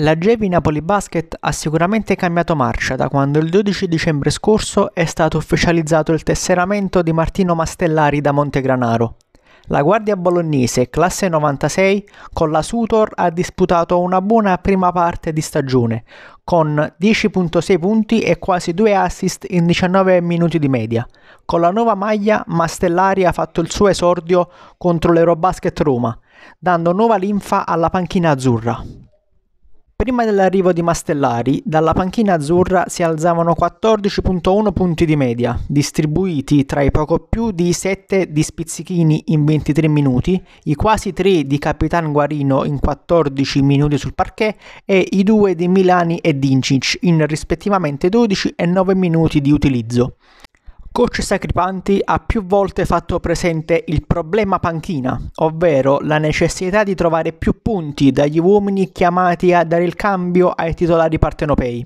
La Gevi Napoli Basket ha sicuramente cambiato marcia da quando il 12 dicembre scorso è stato ufficializzato il tesseramento di Martino Mastellari da Montegranaro. La guardia bolognese, classe 96, con la Sutor ha disputato una buona prima parte di stagione, con 10.6 punti e quasi 2 assist in 19 minuti di media. Con la nuova maglia, Mastellari ha fatto il suo esordio contro l'Eurobasket Roma, dando nuova linfa alla panchina azzurra. Prima dell'arrivo di Mastellari, dalla panchina azzurra si alzavano 14.1 punti di media, distribuiti tra i poco più di 7 di Spizzichini in 23 minuti, i quasi 3 di Capitan Guarino in 14 minuti sul parquet e i 2 di Milani e Dincic in rispettivamente 12 e 9 minuti di utilizzo. Coach Sacripanti ha più volte fatto presente il problema panchina, ovvero la necessità di trovare più punti dagli uomini chiamati a dare il cambio ai titolari partenopei.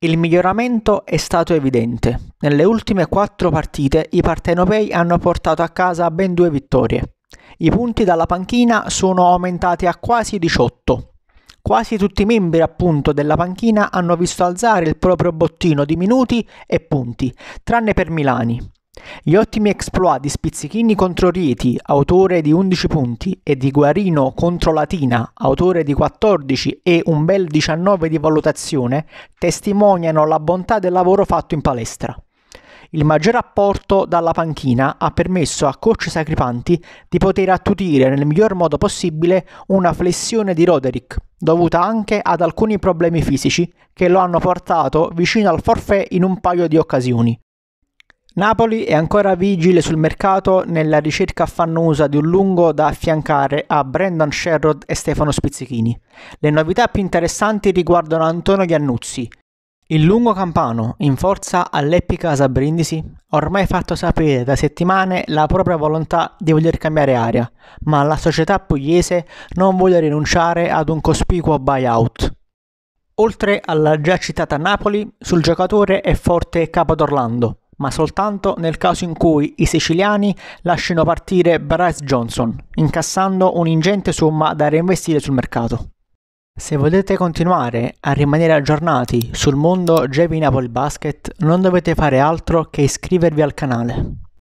Il miglioramento è stato evidente. Nelle ultime quattro partite i partenopei hanno portato a casa ben due vittorie. I punti dalla panchina sono aumentati a quasi 18, Quasi tutti i membri appunto della panchina hanno visto alzare il proprio bottino di minuti e punti, tranne per Milani. Gli ottimi exploit di Spizzichini contro Rieti, autore di 11 punti, e di Guarino contro Latina, autore di 14 e un bel 19 di valutazione, testimoniano la bontà del lavoro fatto in palestra. Il maggior apporto dalla panchina ha permesso a coach Sacripanti di poter attutire nel miglior modo possibile una flessione di Roderick, dovuta anche ad alcuni problemi fisici che lo hanno portato vicino al forfè in un paio di occasioni. Napoli è ancora vigile sul mercato nella ricerca affannosa di un lungo da affiancare a Brandon Sherrod e Stefano Spizzichini. Le novità più interessanti riguardano Antonio Giannuzzi, il lungo Campano, in forza all'Epica Casa Brindisi, ormai fatto sapere da settimane la propria volontà di voler cambiare aria, ma la società pugliese non vuole rinunciare ad un cospicuo buyout. Oltre alla già citata Napoli, sul giocatore è forte Capodorlando, ma soltanto nel caso in cui i siciliani lasciano partire Bryce Johnson, incassando un'ingente somma da reinvestire sul mercato. Se volete continuare a rimanere aggiornati sul mondo JV Napoli Basket non dovete fare altro che iscrivervi al canale.